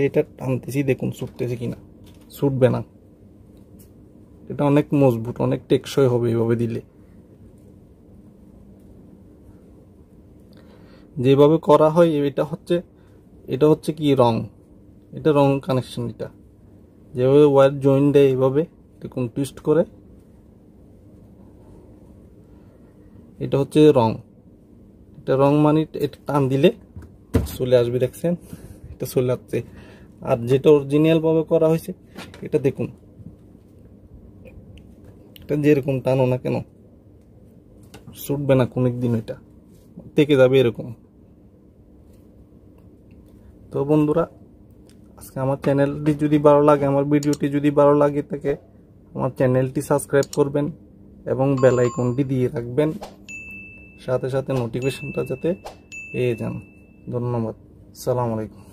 এটা টানতেছি দেখুন ছুটতেছে কিনা ছুটবে না এটা অনেক মজবুত অনেক টেকসই হবে এভাবে দিলে যেভাবে করা হয় এটা হচ্ছে এটা হচ্ছে কি রং এটা রং কানেকশন এটা যেভাবে ওয়ার জয়েন দেয় এইভাবে দেখুন টুইস্ট করে এটা হচ্ছে রং এটা রং মানে এটা টান দিলে চলে আসবে দেখছেন একটা চলে আসছে আর যেটা ভাবে করা হয়েছে এটা দেখুন এটা যেরকম টানো না কেন ছুটবে না কোনো একদিন এটা থেকে যাবে এরকম তো বন্ধুরা আজকে আমার চ্যানেলটি যদি ভালো লাগে আমার ভিডিওটি যদি ভালো লাগে থাকে আমার চ্যানেলটি সাবস্ক্রাইব করবেন এবং বেল আইকনটি দিয়ে রাখবেন সাথে সাথে নোটিফিকেশনটা যাতে পেয়ে যান ধন্যবাদ সালাম আলাইকুম